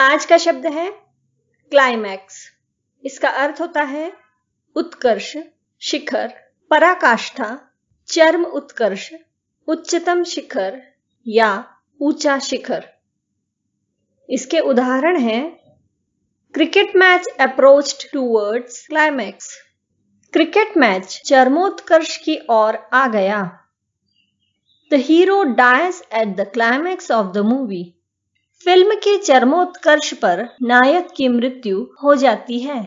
आज का शब्द है क्लाइमैक्स इसका अर्थ होता है उत्कर्ष शिखर पराकाष्ठा चर्म उत्कर्ष उच्चतम शिखर या ऊंचा शिखर इसके उदाहरण हैं cricket match approached towards climax cricket match चरमोत्कर्ष की ओर आ गया the hero dies at the climax of the movie फिल्म के चरमोत्कर्ष पर नायक की मृत्यु हो जाती है